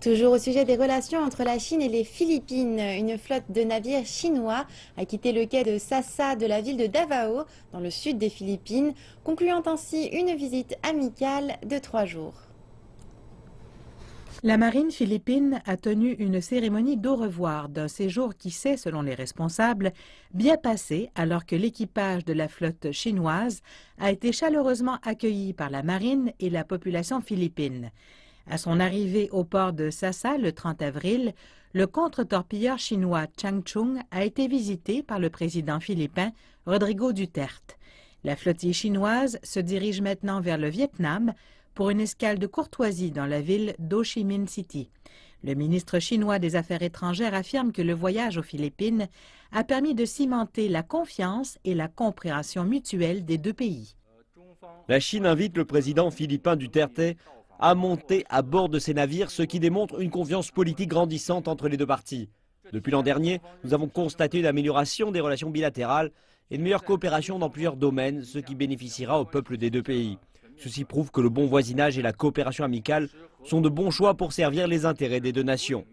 Toujours au sujet des relations entre la Chine et les Philippines, une flotte de navires chinois a quitté le quai de Sasa de la ville de Davao, dans le sud des Philippines, concluant ainsi une visite amicale de trois jours. La marine philippine a tenu une cérémonie d'au revoir d'un séjour qui s'est, selon les responsables, bien passé alors que l'équipage de la flotte chinoise a été chaleureusement accueilli par la marine et la population philippine. À son arrivée au port de Sassa le 30 avril, le contre-torpilleur chinois Changchung a été visité par le président philippin Rodrigo Duterte. La flottille chinoise se dirige maintenant vers le Vietnam pour une escale de courtoisie dans la ville d'Ho Chi Minh City. Le ministre chinois des Affaires étrangères affirme que le voyage aux Philippines a permis de cimenter la confiance et la compréhension mutuelle des deux pays. La Chine invite le président philippin Duterte à monter à bord de ces navires, ce qui démontre une confiance politique grandissante entre les deux parties. Depuis l'an dernier, nous avons constaté une amélioration des relations bilatérales et une meilleure coopération dans plusieurs domaines, ce qui bénéficiera au peuple des deux pays. Ceci prouve que le bon voisinage et la coopération amicale sont de bons choix pour servir les intérêts des deux nations.